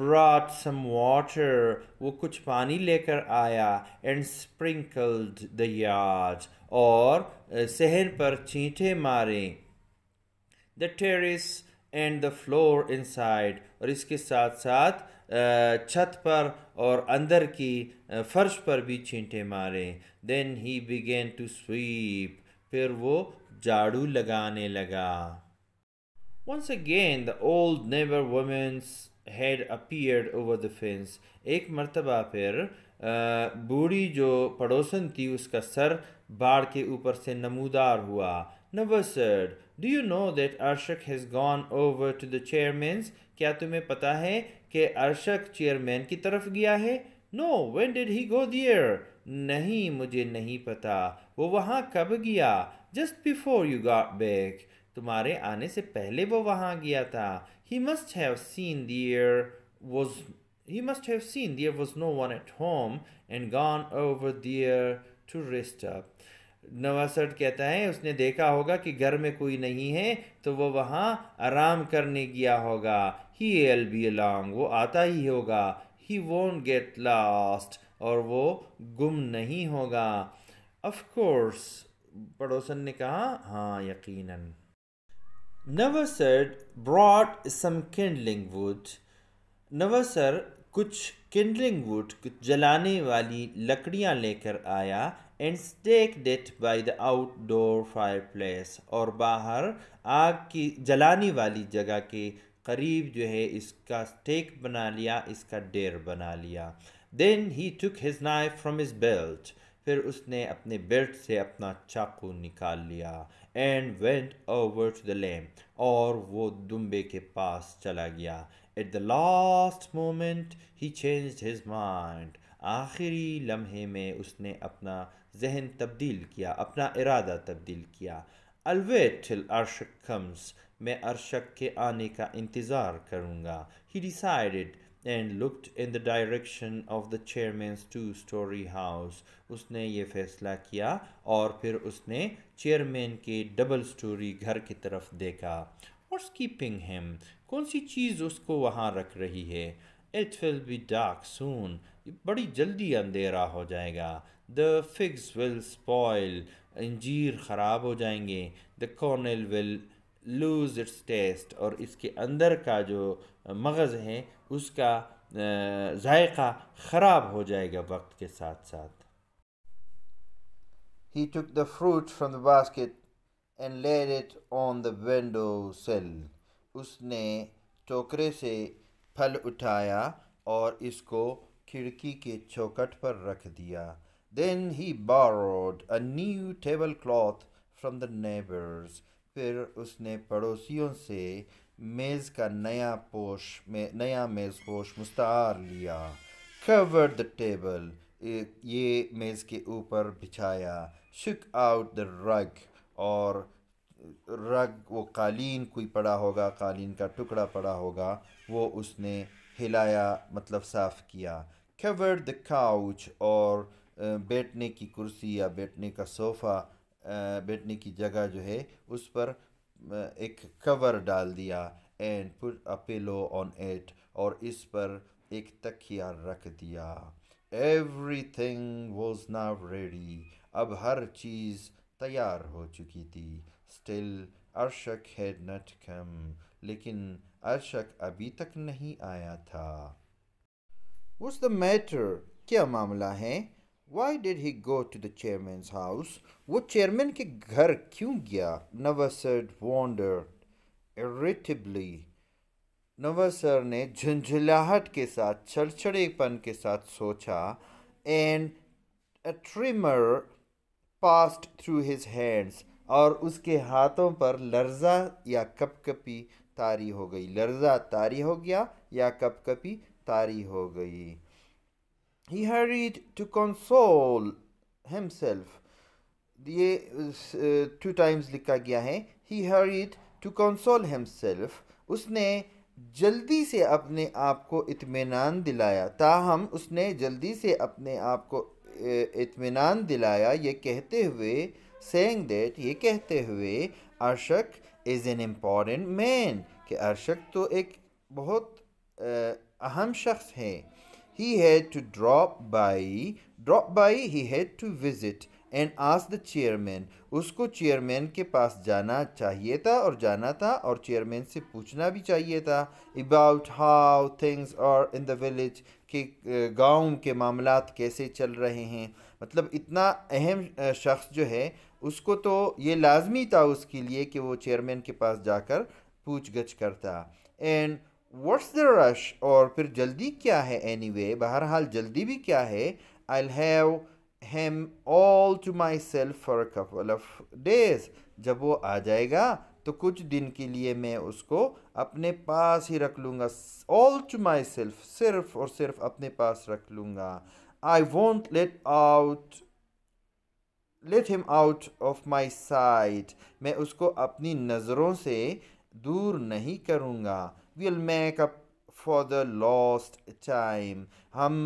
ब्रॉड सम वाटर वो कुछ पानी लेकर आया एंड स्प्रिंकल्ड द याज और शहर पर चींटे मारें the terrace and the floor inside और इसके साथ साथ छत पर और अंदर की फर्श पर भी छींटे मारे then he began to sweep फिर वो झाड़ू लगाने लगा once again the old neighbour women's head appeared over the fence एक मरतबा फिर बूढ़ी जो पड़ोसन थी उसका सर बाढ़ के ऊपर से नमूदार हुआ Navasard do you know that Arshak has gone over to the chairman's क्या तुम्हें पता है कि अर्शक चेयरमैन की तरफ गया है no when did he go there नहीं मुझे नहीं पता वो वहाँ कब गया just before you got back तुम्हारे आने से पहले वो वहाँ गया था he must have seen there was he must have seen there was no one at home and gone over there to rest up Navasard कहता है उसने देखा होगा कि घर में कोई नहीं है तो वह वहाँ आराम करने गया होगा ही एल बी अलॉन्ग वो आता ही होगा ही वोंट गेट लास्ट और वो गुम नहीं होगा ऑफ कोर्स पड़ोसन ने कहा हाँ यकीनन Navasard brought some kindling wood Navasard कुछ किंडलिंग वुड कुछ जलाने वाली लकड़ियाँ लेकर आया and stacked it by the outdoor fireplace और बाहर आग की जलाने वाली जगह के करीब जो है इसका स्टेक बना लिया इसका डेर बना लिया then he took his knife from his belt फिर उसने अपने बेल्ट से अपना चाकू निकाल लिया and went over to the lamb और वो दुम्बे के पास चला गया at the last moment he change his mind आखिरी लम्हे में उसने अपना जहन तब्दील किया अपना इरादा तब्दील किया अलवेटिल अर्शक कम्स मैं अर्शक के आने का इंतज़ार करूँगा he decided and looked in the direction of the chairman two storey house उसने ये फैसला किया और फिर उसने चेयरमैन के डबल स्टोरी घर की तरफ देखा और स्कीपिंग हेम कौन सी चीज़ उसको वहाँ रख रही है it will be dark soon बड़ी जल्दी अंधेरा हो जाएगा द फिग्स विल स्पॉयल अंजीर ख़राब हो जाएंगे the kernel will lose its taste और इसके अंदर का जो मगज़ है उसका जायका ख़राब हो जाएगा वक्त के साथ साथ He took the fruit from the basket and laid it on the window sill. उसने टोकरे से फल उठाया और इसको खिड़की के चौकट पर रख दिया Then he borrowed a new tablecloth from the neighbors. फिर उसने पड़ोसियों से मेज़ का नया पोश में नया मेज़ पोश मुस्तार लिया कवर द टेबल ये मेज़ के ऊपर बिछाया शिक आउट द रग और रग वो कालीन कोई पड़ा होगा कालीन का टुकड़ा पड़ा होगा वो उसने हिलाया मतलब साफ़ किया कवर द काउच और बैठने की कुर्सी या बैठने का सोफ़ा बैठने की जगह जो है उस पर एक कवर डाल दिया and put a pillow on it और इस पर एक तकिया रख दिया everything was now ready अब हर चीज़ तैयार हो चुकी थी स्टिल अर्शक हैड नट कम लेकिन अर्शक अभी तक नहीं आया था वॉट्स द मैटर क्या मामला है why did he go to the chairman house वो चेयरमैन के घर क्यों गया नवासर वॉन्डर इरिटेबली नवासर ने झुंझुलाहट के साथ छड़छड़ेपन के साथ सोचा and a tremor passed through his hands और उसके हाथों पर लर्जा या कपकपी तारी हो गई लर्जा तारी हो गया या कपकपी तारी हो गई he hurried to console himself ये टू uh, टाइम्स लिखा गया है he hurried to console himself उसने जल्दी से अपने आप को इत्मीनान दिलाया ताहम उसने जल्दी से अपने आप को uh, इत्मीनान दिलाया ये कहते हुए सेंग दैट ये कहते हुए Arshak is an important man कि अर्शक तो एक बहुत uh, अहम शख्स है he had to drop by drop by he had to visit and ask the chairman उसको चेयरमैन के पास जाना चाहिए था और जाना था और चेयरमैन से पूछना भी चाहिए था अबाउट हाउ थिंग्स और इन द विलेज के गांव के मामला कैसे चल रहे हैं मतलब इतना अहम शख्स जो है उसको तो ये लाजमी था उसके लिए कि वो चेयरमैन के पास जाकर पूछ गछ करता एंड व्हाट्स द रश और फिर जल्दी क्या है एनी वे बहरहाल जल्दी भी क्या है I have him all to myself for couple of days जब वो आ जाएगा तो कुछ दिन के लिए मैं उसको अपने पास ही रख लूँगा ऑल टू माई सेल्फ सिर्फ और सिर्फ अपने पास रख लूँगा I won't let out let him out of my sight मैं उसको अपनी नज़रों से दूर नहीं करूँगा we'll make up for the lost time हम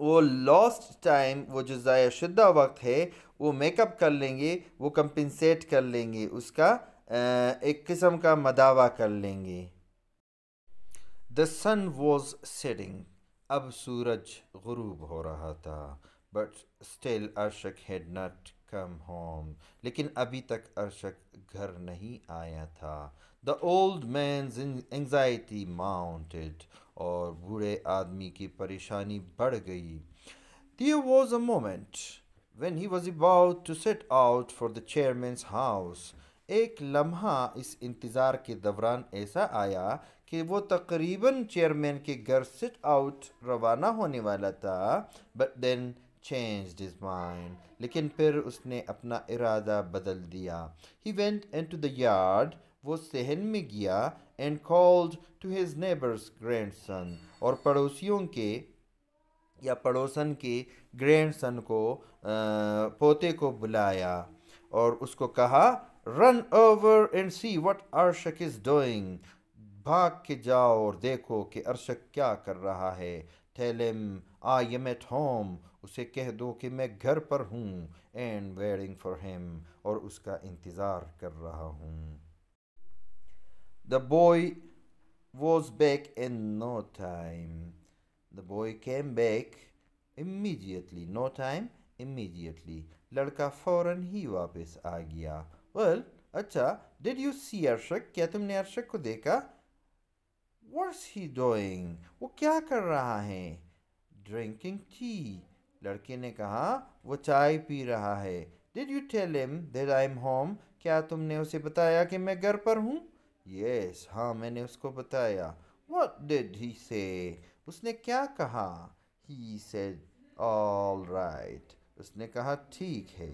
वो लॉस्ट टाइम वो जो ज़ाया शुदा वक्त है वो मेकअप कर लेंगे वो कंपनसेट कर लेंगे उसका एक किस्म का मदावा कर लेंगे द सन वॉज सेटिंग अब सूरज गुरूब हो रहा था but still Arshak had not come home लेकिन अभी तक अर्शक घर नहीं आया था the old man's anxiety mounted और बूढ़े आदमी की परेशानी बढ़ गई There was a moment when he was about to set out for the chairman house एक लम्हा इस इंतज़ार के दौरान ऐसा आया कि वो तकरीबन चेयरमैन के घर सेट आउट रवाना होने वाला था but then change his mind लेकिन फिर उसने अपना इरादा बदल दिया He went into the yard, वो सहन में गया and and to his his grandson और पड़ोसियों के या पड़ोसन के ग्रैंड सन को आ, पोते को बुलाया और उसको कहा run over and see what Arshak is doing भाग के जाओ और देखो कि अर्शक क्या कर रहा है tell I am at home उसे कह दो कि मैं घर पर हूँ एंड वेडिंग फॉर हिम और उसका इंतज़ार कर रहा हूँ the boy was back in no time the boy came back immediately no time immediately लड़का फ़ौरन ही वापस आ गया वेल well, अच्छा डिड यू सी अर्शक क्या तुमने अर्शक को देखा वर्स ही डोइंग वो क्या कर रहा है ड्रिंकिंग टी लड़के ने कहा वो चाय पी रहा है did you tell him that I am home क्या तुमने उसे बताया कि मैं घर पर हूँ यस yes, हाँ मैंने उसको बताया वट डिड ही से उसने क्या कहा ही सेड ऑल राइट उसने कहा ठीक है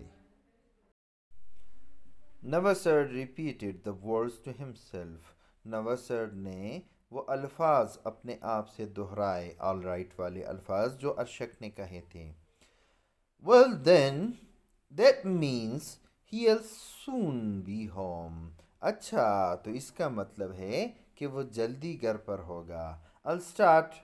Navasard repeated the words to himself Navasard ने वो अल्फाज अपने आप से दोहराए ऑल राइट वाले अल्फाज जो अरशक ने कहे थे well then that means he soon be home अच्छा तो इसका मतलब है कि वो जल्दी घर पर होगा I'll start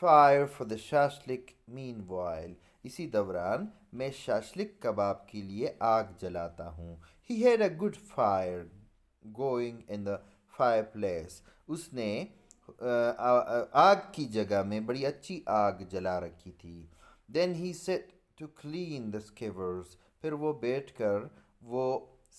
fire for the shashlik meanwhile इसी दौरान मैं शाशलिक कबाब के लिए आग जलाता हूँ he had a good fire going in the fireplace उसने आग की जगह में बड़ी अच्छी आग जला रखी थी then he set to clean the skewers फिर वो बैठ कर वो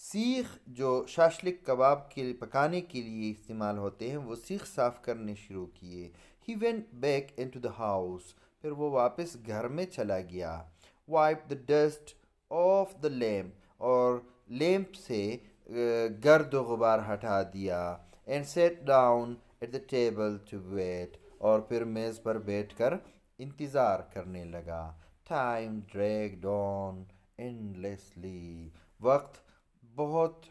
सीख जो शाशलिक कबाब के पकाने के लिए इस्तेमाल होते हैं वो सीख साफ़ करने शुरू किए he went back into the house फिर वो वापस घर में चला गया wipe the dust off the lamp और लैम्प से गर्द गुबार हटा दिया and sat down at the table to wait और फिर मेज़ पर बैठकर इंतज़ार करने लगा टाइम ड्रैग डॉन एंडलेसली वक्त बहुत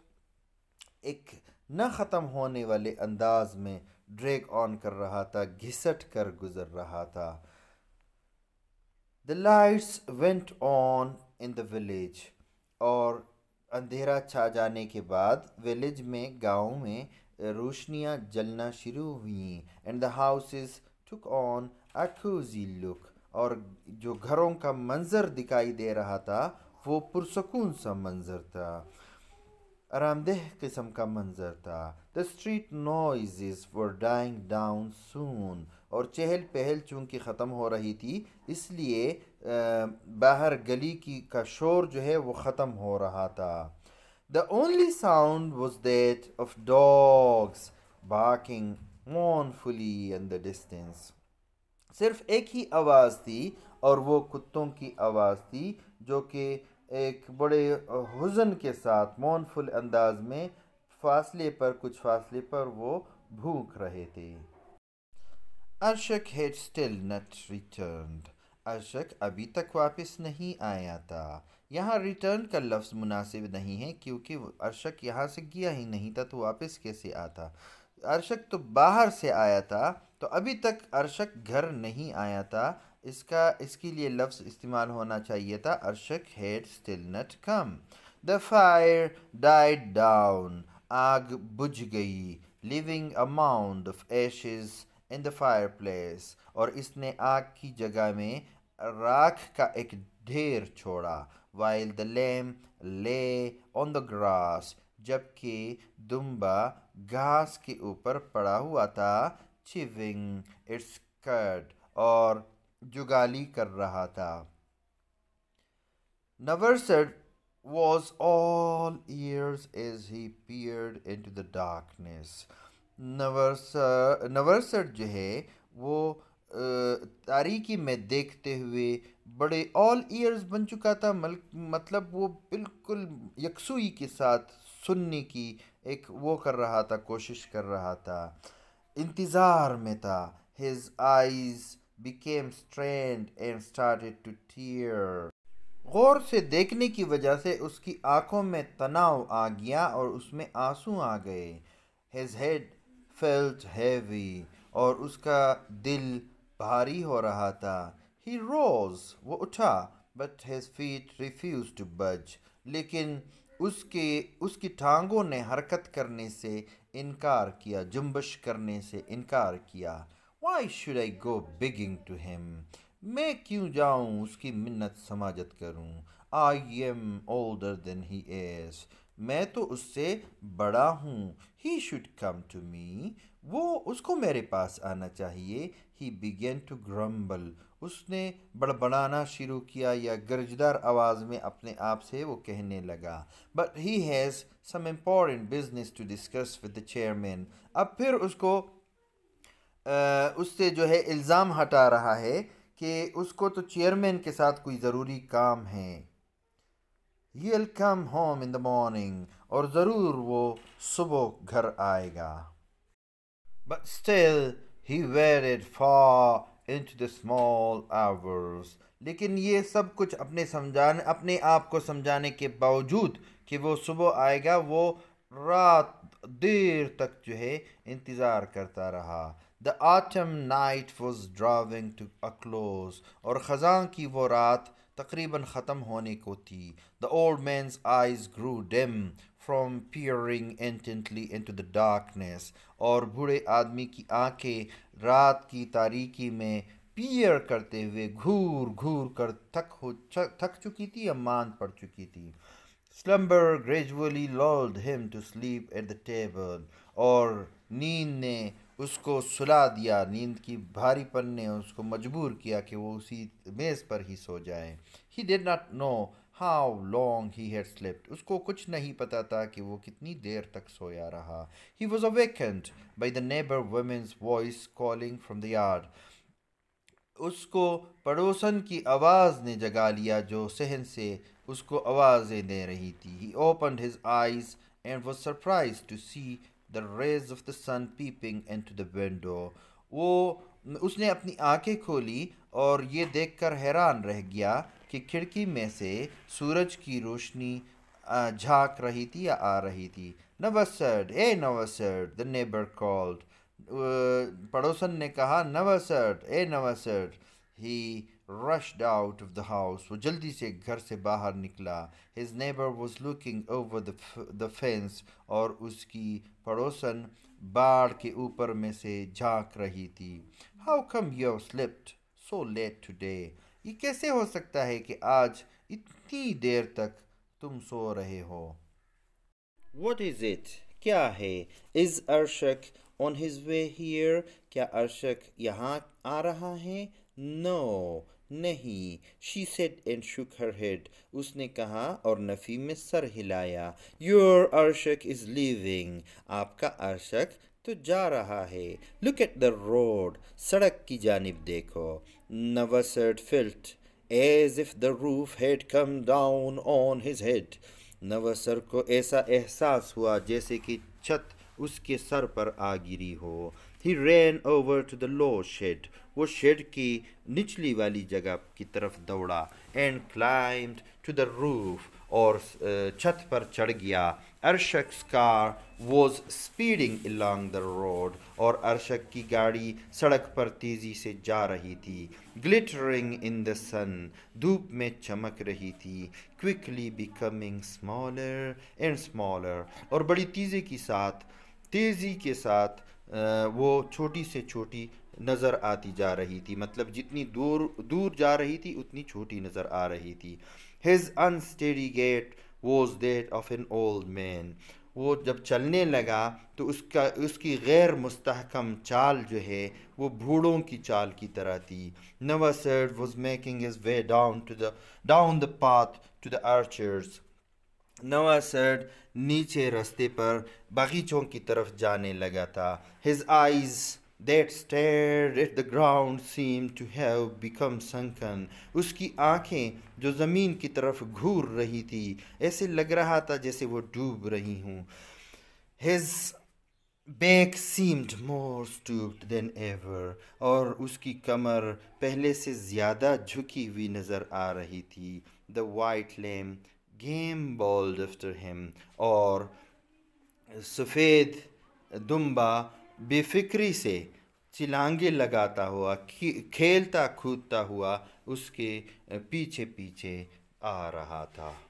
एक न ख़त्म होने वाले अंदाज में ड्रैग ऑन कर रहा था घिसट कर गुज़र रहा था the lights went on in the village और अंधेरा छा जाने के बाद विलेज में गांव में रोशनियाँ जलना शुरू हुई and the houses took on a cosy look और जो घरों का मंज़र दिखाई दे रहा था वो पुरसकून सा मंज़र था आरामदेह किस्म का मंज़र था the street noise were dying down soon और चहल पहल चूंकि ख़त्म हो रही थी इसलिए बाहर गली की का शोर जो है वो ख़त्म हो रहा था The only sound was that of dogs barking mournfully in the distance. सिर्फ एक ही आवाज़ थी और वो कुत्तों की आवाज़ थी जो कि एक बड़े हुजन के साथ मौनफुल अंदाज में फासले पर कुछ फासले पर वो भूख रहे थे Arshak had still not return Arshak अभी तक वापस नहीं आया था यहाँ रिटर्न का लफ्ज़ मुनासिब नहीं है क्योंकि अरशक यहाँ से गया ही नहीं था तो वापस कैसे आता अरशक तो बाहर से आया था तो अभी तक अरशक घर नहीं आया था इसका इसके लिए लफ्ज़ इस्तेमाल होना चाहिए था अरशक head still not come the fire died down आग बुझ गई living amount of ashes in the fireplace और इसने आग की जगह में राख का एक ढेर छोड़ा वाइल द लेम ले ऑन द ग्रास जबकि दुम्बा घास के ऊपर पड़ा हुआ था चिविंग इट्स कट और जुगाली कर रहा था Navarset was all ears as he peered into the darkness. Navarset जो है वो तारीकी में देखते हुए बड़े ऑल ईयर्स बन चुका था मतलब वो बिल्कुल यकसुई के साथ सुनने की एक वो कर रहा था कोशिश कर रहा था इंतज़ार में था his eyes became strained and started to tear गौर से देखने की वजह से उसकी आंखों में तनाव आ गया और उसमें आंसू आ गए हिज हेड फेल्ट हैवी और उसका दिल भारी हो रहा था ही रोज वो उठा but his feet refuse to budge लेकिन उसके उसकी टांगों ने हरकत करने से इनकार किया जुम्बश करने से इनकार किया why should I go begging to him मैं क्यों जाऊँ उसकी मिन्नत समाजत करूँ I am older than he is मैं तो उससे बड़ा हूँ he should come to me वो उसको मेरे पास आना चाहिए ही बिगेन टू ग्रम्बल उसने बड़बड़ाना शुरू किया या गर्जदार आवाज़ में अपने आप से वो कहने लगा but he has some important business to discuss with the chairman अब फिर उसको उससे जो है इल्ज़ाम हटा रहा है कि उसको तो चेयरमैन के साथ कोई ज़रूरी काम है he'll come home in the morning और ज़रूर वो सुबह घर आएगा but still he waited far into the small hours लेकिन ये सब कुछ अपने समझाने अपने आप को समझाने के बावजूद कि वो सुबह आएगा वो रात देर तक जो है इंतज़ार करता रहा the autumn night was drawing to a close और ख़जान की वो रात तकरीबन ख़त्म होने को थी the old man's eyes grew dim from peering intently into the darkness और बूढ़े आदमी की आँखें रात की तारीकी में पियर करते हुए घूर घूर कर थक हो थक चुकी थी या मान पड़ चुकी थी slumber gradually lulled him to sleep at the table और नींद ने उसको सुला दिया नींद की भारीपन ने उसको मजबूर किया कि वो उसी मेज़ पर ही सो जाए he did not know how long he had slept उसको कुछ नहीं पता था कि वो कितनी देर तक सोया रहा he was awakened by the neighbour woman's voice calling from the yard उसको पड़ोसन की आवाज़ ने जगा लिया जो सहन से उसको आवाज़ें दे रही थी he open his eyes and was surprised to see the rays of the sun peeping into the window वो उसने अपनी आंखें खोली और ये देखकर हैरान रह गया कि खिड़की में से सूरज की रोशनी झाँक रही थी या आ रही थी Navasard ah Navasard the neighbour called पड़ोसन ने कहा नवसड ah नवसड he rushed out of the house वो जल्दी से घर से बाहर निकला his neighbour was looking over the fence और उसकी पड़ोसन बाढ़ के ऊपर में से झाँक रही थी how come you slept so late late today ये कैसे हो सकता है कि आज इतनी देर तक तुम सो रहे हो वट इज इट क्या है is Arshak on his way here क्या अर्शक यहाँ आ रहा है नो नहीं she said and shook her head उसने कहा और नफ़ी में सर हिलाया योर अर्शक इज़ लिविंग आपका अर्शक तो जा रहा है लुक एट द रोड सड़क की जानब देखो Navasard felt as if the roof had come down on his head Navasard को ऐसा एहसास हुआ जैसे कि छत उसके सर पर आ गिरी हो he ran over to the low shed वो शेड की निचली वाली जगह की तरफ दौड़ा and climbed to the roof और छत पर चढ़ गया Arshak's car was speeding along the road और अरशक की गाड़ी सड़क पर तेज़ी से जा रही थी ग्लिटरिंग इन द सन धूप में चमक रही थी quickly becoming smaller and smaller और बड़ी तेज़ी के साथ तेज़ी के साथ वो छोटी से छोटी नज़र आती जा रही थी मतलब जितनी दूर दूर जा रही थी उतनी छोटी नज़र आ रही थी his unsteady gait was that of an old man वो जब चलने लगा तो उसका उसकी गैर मुस्तकम चाल जो है वो भूड़ों की चाल की तरह थी Navasard was making his way down to the down the path to the orchards Navasard नीचे रास्ते पर बगीचों की तरफ जाने लगा था हिज आइज़ that stared at the ground seemed to have become sunken. उसकी आंखें जो ज़मीन की तरफ घूर रही थी ऐसे लग रहा था जैसे वो डूब रही हों His back seemed more stooped than ever और उसकी कमर पहले से ज़्यादा झुकी हुई नज़र आ रही थी The white lamb game balled after him और सफ़ेद दुम्बा बेफिक्री से चिलांगे लगाता हुआ खेलता कूदता हुआ उसके पीछे पीछे आ रहा था